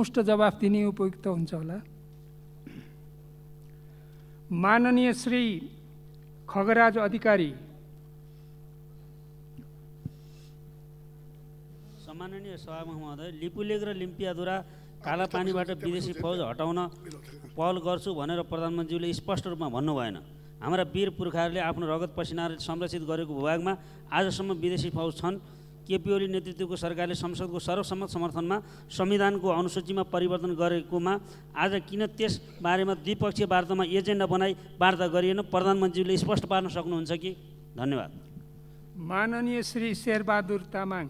पुष्ट जवाफ दिने उपयुक्त हुन्छ होला माननीय श्री खगराज अधिकारी सम्माननीय सभामुख महोदय लिपुलेग र लिम्पियाद्वारा काला पानीबाट विदेशी फौज हटाउन पहल गर्छु भनेर प्रधानमन्त्रीले स्पष्ट रूपमा भन्नु भएन हाम्रा वीर पुर्खाहरूले आफ्नो रगत पसिनाले संरक्षित गरेको भूभागमा आजसम्म विदेशी फौज छन् केपी ओली नेतृत्वको सरकारले संसदको सर्वसम्मत समर्थनमा संविधानको अनुसूचीमा परिवर्तन गरेकोमा आज किन त्यस बारेमा द्विपक्षीय वार्तामा एजेन्डा बनाई वार्ता गरिएन प्रधानमन्त्रीले स्पष्ट पार्न सक्नुहुन्छ कि धन्यवाद माननीय श्री शेरबहादुर तामाङ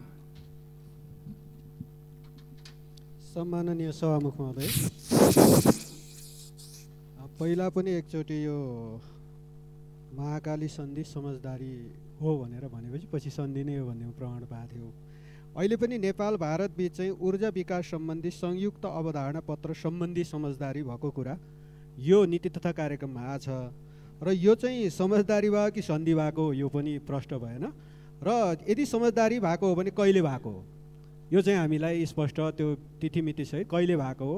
सम्माननीय सभामुख महोदय पहिला पनि एकचोटि यो महाकाली सन्धि समझदारी हो भनेर भनेपछि पछि सन्धि नै हो भन्ने प्रमाण पाएको थियो अहिले पनि नेपाल भारतबिच चाहिँ ऊर्जा विकास सम्बन्धी संयुक्त अवधारणा पत्र सम्बन्धी समझदारी भएको कुरा यो नीति तथा कार्यक्रममा आछ र यो चाहिँ समझदारी भयो कि सन्धि भएको यो पनि प्रष्ट भएन र यदि समझदारी भएको हो भने कहिले भएको हो यो चाहिँ हामीलाई स्पष्ट त्यो तिथिमिति सहित कहिले भएको हो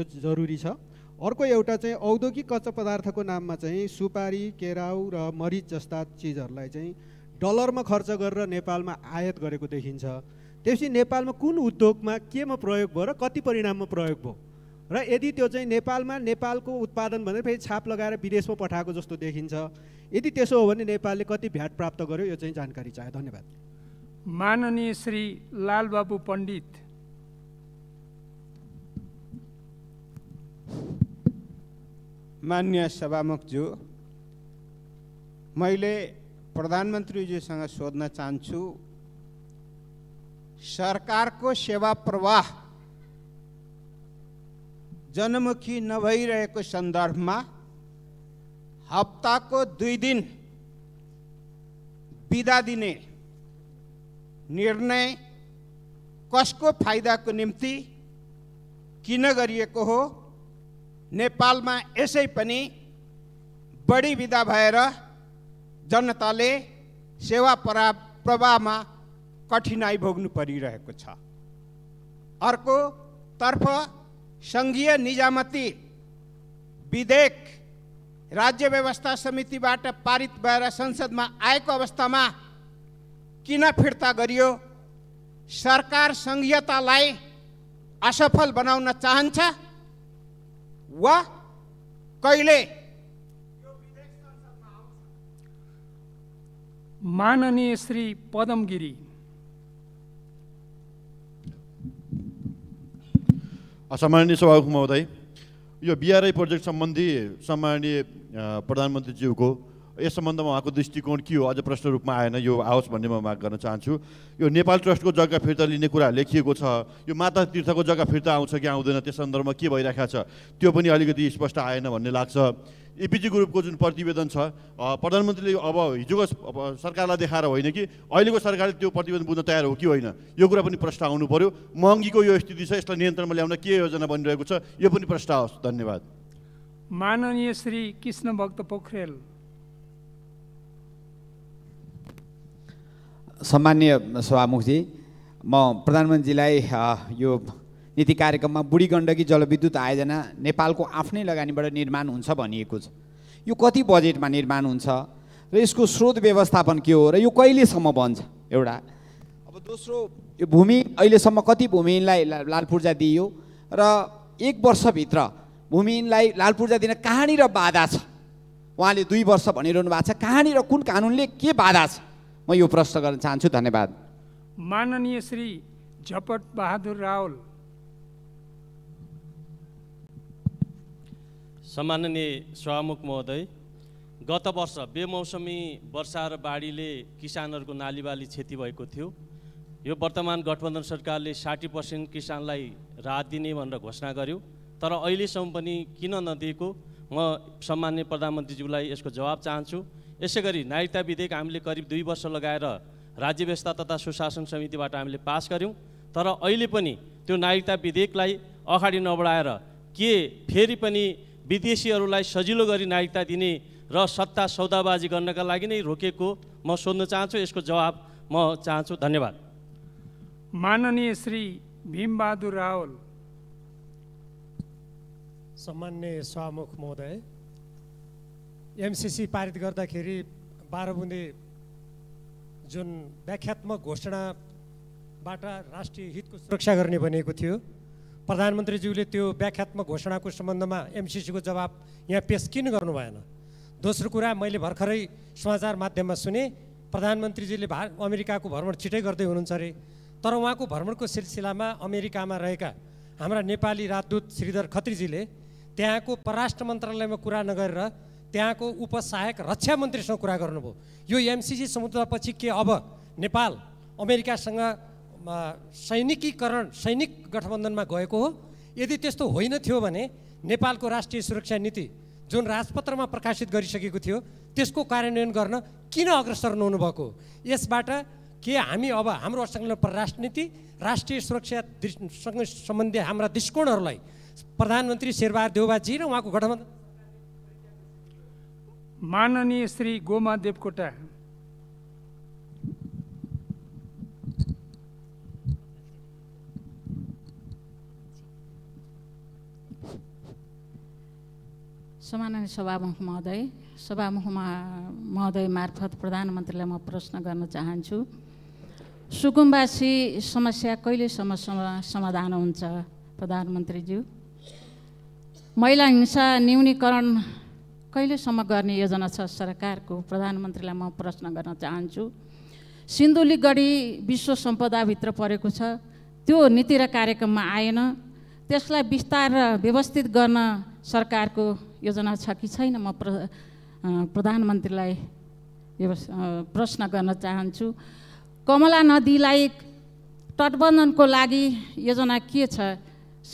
यो जरुरी छ अर्को एउटा चाहिँ औद्योगिक कच्चा पदार्थको नाममा चाहिँ सुपारी केराउ र मरिच जस्ता चिजहरूलाई चाहिँ डलरमा खर्च गरेर नेपालमा आयात गरेको देखिन्छ त्यसपछि नेपालमा कुन उद्योगमा केमा प्रयोग भयो र कति परिणाममा प्रयोग भयो र यदि त्यो चाहिँ नेपालमा नेपालको उत्पादन भनेर फेरि छाप लगाएर विदेशमा पठाएको जस्तो देखिन्छ यदि त्यसो हो भने नेपालले कति भ्याट प्राप्त गर्यो यो चाहिँ जानकारी चाहे धन्यवाद माननीय श्री लालबाबु पण्डित मान्य सभामुखज्यू मैले प्रधानमन्त्रीज्यूसँग सोध्न चाहन्छु सरकारको सेवा प्रवाह जनमुखी नभइरहेको सन्दर्भमा हप्ताको दुई दिन बिदा दिने निर्णय कसको फाइदाको निम्ति किन गरिएको हो नेपालमा यसै पनि बढी बिदा भएर जनताले सेवा परा प्रवाहमा कठिनाइ भोग्नु परिरहेको छ अर्कोतर्फ सङ्घीय निजामती विधेयक राज्य व्यवस्था समितिबाट पारित भएर संसदमा आएको अवस्थामा किन फिर्ता गरियो सरकार सङ्घीयतालाई असफल बनाउन चाहन्छ वा कहिले माननीय श्री पदमगिरी सम्माननीय सभामुख महोदय यो बिआरआई प्रोजेक्ट सम्बन्धी सम्माननीय प्रधानमन्त्रीज्यूको यस सम्बन्धमा उहाँको दृष्टिकोण के हो अझ प्रश्न रूपमा आएन यो आओस् भन्ने म माग गर्न चाहन्छु यो नेपाल ट्रस्टको जग्गा फिर्ता लिने कुरा लेखिएको छ यो माता तीर्थको जग्गा फिर्ता आउँछ कि आउँदैन त्यस सन्दर्भमा के भइरहेको छ त्यो पनि अलिकति स्पष्ट आएन भन्ने लाग्छ एपिजी ग्रुपको जुन प्रतिवेदन छ प्रधानमन्त्रीले अब हिजोको सरकारलाई देखाएर होइन कि अहिलेको सरकारले त्यो प्रतिवेदन बुझ्न तयार हो कि होइन यो कुरा पनि प्रश्न आउनु पऱ्यो महँगीको यो स्थिति छ यसलाई नियन्त्रणमा ल्याउन के योजना बनिरहेको छ यो पनि प्रश्न आओस् धन्यवाद माननीय श्री कृष्ण भक्त पोखरेल सम्मान्य सभामुखजी म प्रधानमन्त्रीलाई यो नीति कार्यक्रममा बुढी गण्डकी जलविद्युत आयोजना नेपालको आफ्नै लगानीबाट निर्माण हुन्छ भनिएको छ यो कति बजेटमा निर्माण हुन्छ र यसको स्रोत व्यवस्थापन के हो र यो कहिलेसम्म बन्छ एउटा अब दोस्रो यो भूमि अहिलेसम्म कति भूमिहीनलाई लालपूर्जा दिइयो र एक वर्षभित्र भूमिहीनलाई लालपूर्जा दिन कहाँनिर बाधा छ उहाँले दुई वर्ष भनिरहनु भएको छ कहाँनिर कुन कानुनले के बाधा छ म यो प्रश्न गर्न चाहन्छु धन्यवाद माननीय श्री झपट बहादुर रावल सम्माननीय सभामुख महोदय गत वर्ष बेमौसमी वर्षा र बाढीले किसानहरूको नाली बाली क्षति भएको थियो यो वर्तमान गठबन्धन सरकारले साठी पर्सेन्ट किसानलाई राहत दिने भनेर घोषणा गर्यो तर अहिलेसम्म पनि किन नदिएको म सम्मान्य प्रधानमन्त्रीज्यूलाई यसको जवाब चाहन्छु यसै गरी नागरिकता विधेयक हामीले करिब दुई वर्ष लगाएर राज्य व्यवस्था तथा सुशासन समितिबाट हामीले पास गऱ्यौँ तर अहिले पनि त्यो नागरिकता विधेयकलाई अगाडि नबढाएर के फेरि पनि विदेशीहरूलाई सजिलो गरी नागरिकता दिने र सत्ता सौदाबाजी गर्नका लागि नै रोकेको म सोध्न चाहन्छु यसको जवाब म चाहन्छु धन्यवाद माननीय श्री भीमबहादुर रावल सम्मान्य शाहमुख महोदय एमसिसी पारित गर्दाखेरि बाह्र बुन्दे जुन व्याख्यात्मक घोषणाबाट राष्ट्रिय हितको सुरक्षा गर्ने बनेको थियो प्रधानमन्त्रीज्यूले त्यो व्याख्यात्मक घोषणाको सम्बन्धमा एमसिसीको जवाब यहाँ पेस किन गर्नु भएन दोस्रो कुरा मैले भर्खरै समाचार माध्यममा सुने प्रधानमन्त्रीजीले भा अमेरिकाको भ्रमण छिटै गर्दै हुनुहुन्छ अरे तर उहाँको भ्रमणको सिलसिलामा अमेरिकामा रहेका हाम्रा नेपाली राजदूत श्रीधर खत्रीजीले त्यहाँको परराष्ट्र मन्त्रालयमा कुरा नगरेर त्यहाँको उपसहायक रक्षा मन्त्रीसँग कुरा गर्नुभयो यो एमसिसी समुद्रपछि के अब नेपाल अमेरिकासँग सैनिकीकरण सैनिक गठबन्धनमा गएको हो यदि त्यस्तो होइन थियो भने नेपालको राष्ट्रिय सुरक्षा नीति जुन राजपत्रमा प्रकाशित गरिसकेको थियो त्यसको कार्यान्वयन गर्न किन अग्रसर नहुनुभएको यसबाट के हामी अब हाम्रो सङ्कलन परराष्ट्र नीति राष्ट्रिय सुरक्षासँग सम्बन्धी हाम्रा दृष्टिकोणहरूलाई प्रधानमन्त्री शेरबहादुर र उहाँको गठबन्धन माननीय श्री गोमा देवकोटा समाननीय सभामुख महोदय सभामुख महोदय मार्फत प्रधानमन्त्रीलाई म प्रश्न गर्न चाहन्छु सुकुम्बासी समस्या कहिलेसम्म समाधान हुन्छ प्रधानमन्त्रीज्यू महिला हिंसा न्यूनीकरण कहिलेसम्म गर्ने योजना छ सरकारको प्रधानमन्त्रीलाई म प्रश्न गर्न चाहन्छु सिन्धुलीगढी विश्व सम्पदाभित्र परेको छ त्यो नीति र कार्यक्रममा आएन त्यसलाई विस्तार र व्यवस्थित गर्न सरकारको योजना छ कि छैन म प्र प्रधानमन्त्रीलाई प्रश्न गर्न चाहन्छु कमला नदीलाई तटबन्धनको लागि योजना के छ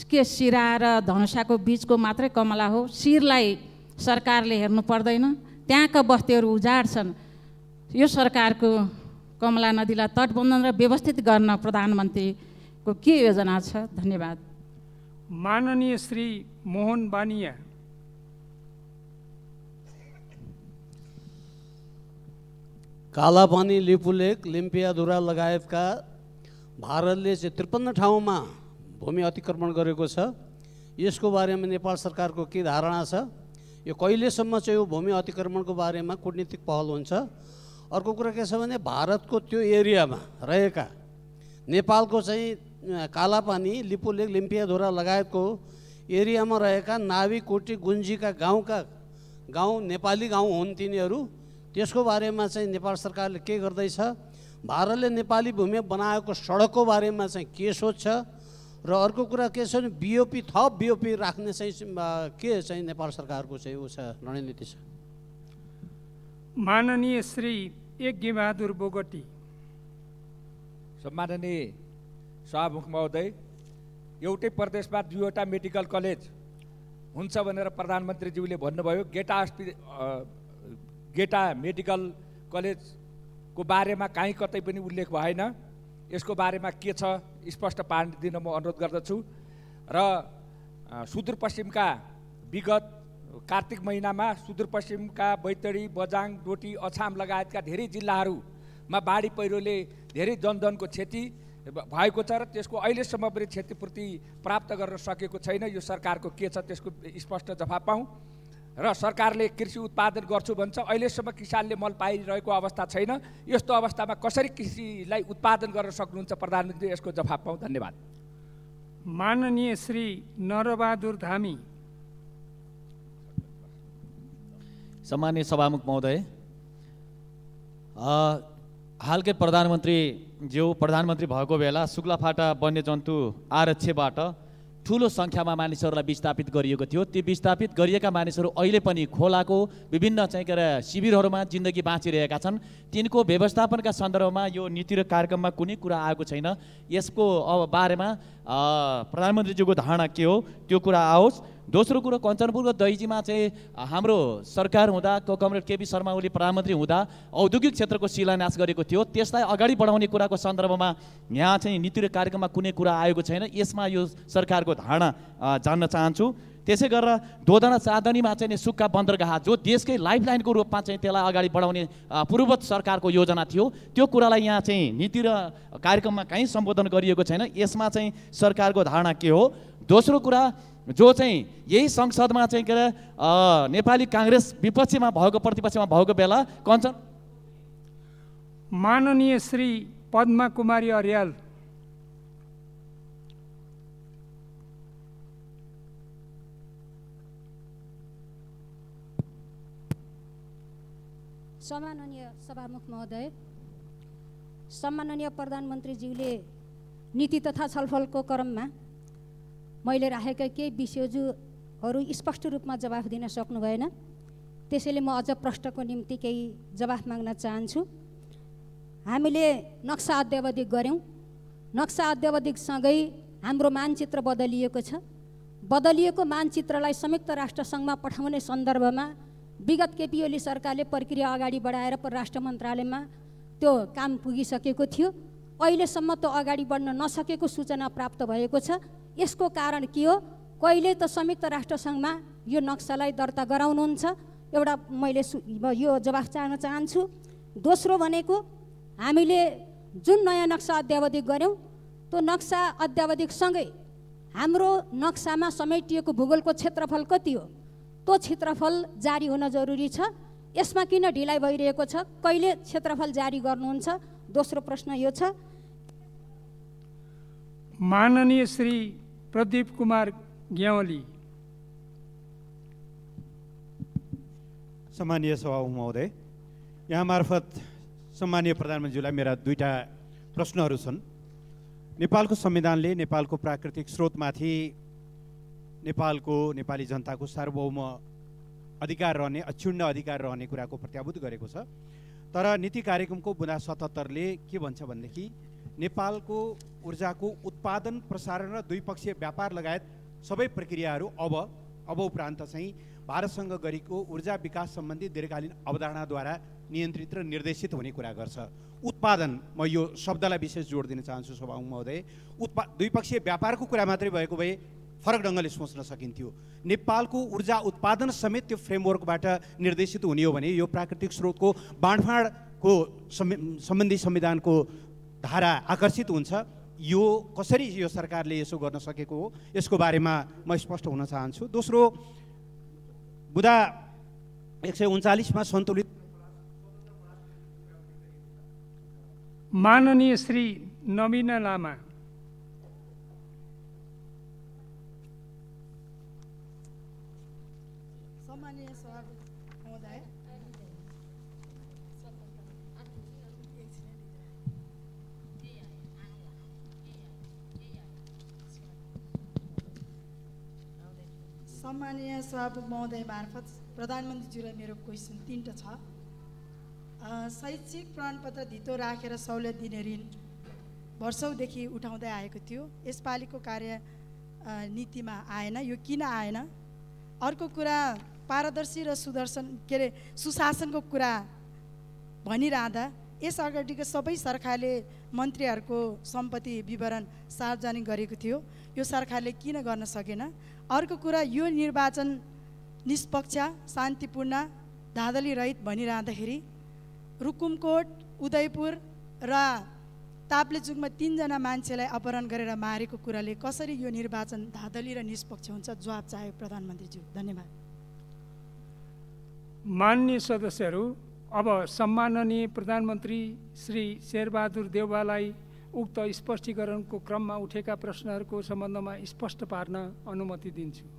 के सिरा र धनुषाको बिचको मात्रै कमला हो शिरलाई सरकारले हेर्नु पर्दैन त्यहाँका बस्तीहरू उजाड छन् यो सरकारको कमला नदीलाई तटबन्धन र व्यवस्थित गर्न प्रधानमन्त्रीको के योजना छ धन्यवाद माननीय श्री मोहन बानिया कालापानी लिपुलेक लिम्पियाधुरा लगायतका भारतले चाहिँ त्रिपन्न ठाउँमा भूमि अतिक्रमण गरेको छ यसको बारेमा नेपाल सरकारको के धारणा छ यो कहिलेसम्म चाहिँ यो भूमि अतिक्रमणको बारेमा कुटनीतिक पहल हुन्छ अर्को कुरा के छ भने भारतको त्यो एरियामा रहेका नेपालको चाहिँ कालापानी लिपुलेक लिम्पियाधुरा लगायतको एरियामा रहेका नाभिकोटी गुन्जीका गाउँका गाउँ नेपाली गाउँ हुन् तिनीहरू त्यसको बारेमा चाहिँ नेपाल सरकारले के गर्दैछ भारतले नेपाली भूमि बनाएको सडकको बारेमा चाहिँ के सोध्छ र अर्को कुरा के छ भने बिओपी थप बिओपी राख्ने चाहिँ के चाहिँ नेपाल सरकारको चाहिँ ऊ छ रणनीति छ माननीय श्री यज्ञबहादुर बोगटी सम्माननीय सभामुख महोदय एउटै प्रदेशमा दुईवटा मेडिकल कलेज हुन्छ भनेर प्रधानमन्त्रीज्यूले भन्नुभयो गेटा अस्पि गेटा मेडिकल कलेजको बारेमा काहीँ कतै पनि उल्लेख भएन यसको बारेमा के छ स्पष्ट पार्न दिन म अनुरोध गर्दछु र सुदूरपश्चिमका विगत कार्तिक महिनामा सुदूरपश्चिमका बैतडी बजाङ डोटी अछाम लगायतका धेरै जिल्लाहरूमा बाढी पहिरोले धेरै जनधनको क्षति भएको छ र त्यसको अहिलेसम्म पनि क्षतिपूर्ति प्राप्त गर्न सकेको छैन यो सरकारको के छ त्यसको स्पष्ट जवाफ पाउँ र सरकारले कृषि उत्पादन गर्छु भन्छ अहिलेसम्म किसानले मल पाइरहेको अवस्था छैन यस्तो अवस्थामा कसरी कृषिलाई उत्पादन गर्न सक्नुहुन्छ प्रधानमन्त्री यसको जवाफ पाउँ धन्यवाद माननीय श्री नरबहादुर धामी सम्मान्य सभामुख महोदय हालकै प्रधानमन्त्री ज्यू प्रधानमन्त्री भएको बेला शुक्लाफाटा वन्यजन्तु आरक्षबाट ठुलो सङ्ख्यामा मानिसहरूलाई विस्थापित गरिएको थियो ती विस्थापित गरिएका मानिसहरू अहिले पनि खोलाको विभिन्न चाहिँ के अरे शिविरहरूमा जिन्दगी बाँचिरहेका छन् तिनको व्यवस्थापनका सन्दर्भमा यो नीति र कार्यक्रममा कुनै कुरा आएको छैन यसको अब बारेमा प्रधानमन्त्रीज्यूको धारणा के हो त्यो कुरा आओस् दोस्रो कुरो कञ्चनपुरको दैजीमा चाहिँ हाम्रो सरकार हुँदा को कमरेड केपी शर्मा ओली प्रधानमन्त्री हुँदा औद्योगिक क्षेत्रको शिलान्यास गरेको थियो त्यसलाई अगाडि बढाउने कुराको सन्दर्भमा यहाँ चाहिँ नीति र कार्यक्रममा कुनै कुरा आएको छैन यसमा यो सरकारको धारणा जान्न चाहन्छु त्यसै गरेर दोधना चाँदनीमा चाहिँ सुक्खा बन्दरगाह जो देशकै लाइफलाइनको रूपमा चाहिँ त्यसलाई अगाडि बढाउने पूर्वत सरकारको योजना थियो त्यो कुरालाई यहाँ चाहिँ नीति र कार्यक्रममा कहीँ सम्बोधन गरिएको छैन यसमा चाहिँ सरकारको धारणा के हो दोस्रो कुरा जो चाहिँ यही संसदमा चाहिँ के अरे नेपाली काङ्ग्रेस विपक्षमा भएको प्रतिपक्षमा भएको बेला कञ्चन माननीय श्री पद्मा कुमारी अर्याल सम्माननीय सभामुख महोदय सम्माननीय प्रधानमन्त्रीज्यूले नीति तथा छलफलको क्रममा मैले राखेका केही विषयहरू स्पष्ट रूपमा जवाफ दिन सक्नु भएन त्यसैले म अझ प्रश्नको निम्ति केही जवाफ माग्न चाहन्छु हामीले नक्सा अध्यावधि गऱ्यौँ नक्सा अध्यावधिसँगै हाम्रो मानचित्र बदलिएको छ बदलिएको मानचित्रलाई संयुक्त राष्ट्रसङ्घमा पठाउने सन्दर्भमा विगत केपी ओली सरकारले प्रक्रिया अगाडि बढाएर परराष्ट्र मन्त्रालयमा त्यो काम पुगिसकेको थियो अहिलेसम्म त अगाडि बढ्न नसकेको सूचना प्राप्त भएको छ यसको कारण के हो कहिले त संयुक्त राष्ट्रसङ्घमा यो नक्सालाई दर्ता गराउनुहुन्छ एउटा मैले यो जवाफ चाहन चाहन्छु दोस्रो भनेको हामीले जुन नयाँ नक्सा अध्यावधिक गऱ्यौँ त्यो नक्सा अध्यावधिकसँगै हाम्रो नक्सामा समेटिएको भूगोलको क्षेत्रफल कति हो त्यो क्षेत्रफल जारी हुन जरुरी छ यसमा किन ढिलाइ भइरहेको छ कहिले क्षेत्रफल जारी गर्नुहुन्छ दोस्रो प्रश्न यो छ माननीय श्री प्रदीप कुमार ग्यावली सम्मानीय सभा महोदय यहाँ मार्फत सम्मानीय प्रधानमन्त्रीलाई मेरा दुईवटा प्रश्नहरू छन् नेपालको संविधानले नेपालको प्राकृतिक स्रोतमाथि नेपालको नेपाली जनताको सार्वभौम अधिकार रहने अक्षुण्ण अधिकार रहने कुराको प्रत्याभूत गरेको छ तर नीति कार्यक्रमको बुना सतहत्तरले के भन्छ भनेदेखि नेपालको ऊर्जाको उत्पादन प्रसारण र द्विपक्षीय व्यापार लगायत सबै प्रक्रियाहरू अब अब उपरान्त चाहिँ भारतसँग गरेको ऊर्जा विकास सम्बन्धी दीर्घकालीन अवधारणाद्वारा नियन्त्रित र निर्देशित हुने कुरा गर्छ उत्पादन म यो शब्दलाई विशेष जोड दिन चाहन्छु सभामुख महोदय उत्पा द्विपक्षीय व्यापारको कुरा मात्रै भएको भए फरक ढङ्गले सोच्न सकिन्थ्यो नेपालको ऊर्जा उत्पादन समेत त्यो फ्रेमवर्कबाट निर्देशित हुने हो भने यो प्राकृतिक स्रोतको बाँडफाँडको सम्बन्धी संविधानको धारा आकर्षित हुन्छ यो कसरी यो सरकारले यसो गर्न सकेको हो यसको बारेमा म स्पष्ट हुन चाहन्छु दोस्रो बुदा एक सय उन्चालिसमा सन्तुलित माननीय श्री नवीन लामा सम्मानीय सभापति महोदय मार्फत प्रधानमन्त्रीजीलाई मेरो क्वेसन तिनवटा छ शैक्षिक प्रमाणपत्र धितो राखेर सहुलियत दिने ऋण वर्षौँदेखि उठाउँदै आएको थियो यसपालिको कार्य नीतिमा आएन यो किन आएन अर्को कुरा पारदर्शी र सुदर्शन के अरे सुशासनको कुरा भनिरहँदा यस अगाडिको सबै सरकारले मन्त्रीहरूको सम्पत्ति विवरण सार्वजनिक गरेको थियो यो सरकारले किन गर्न सकेन अर्को कुरा यो निर्वाचन निष्पक्ष शान्तिपूर्ण धाँधली रहित भनिरहँदाखेरि रुकुमकोट उदयपुर र ताप्लेचुकमा तिनजना मान्छेलाई अपहरण गरेर मारेको कुराले कसरी यो निर्वाचन धाँधली र निष्पक्ष हुन्छ जवाब चाह्यो प्रधानमन्त्रीज्यू धन्यवाद मान्य सदस्यहरू अब सम्माननीय प्रधानमन्त्री श्री शेरबहादुर देउवालाई उक्त स्पष्टीकरणको क्रममा उठेका प्रश्नहरूको सम्बन्धमा स्पष्ट पार्न अनुमति दिन्छु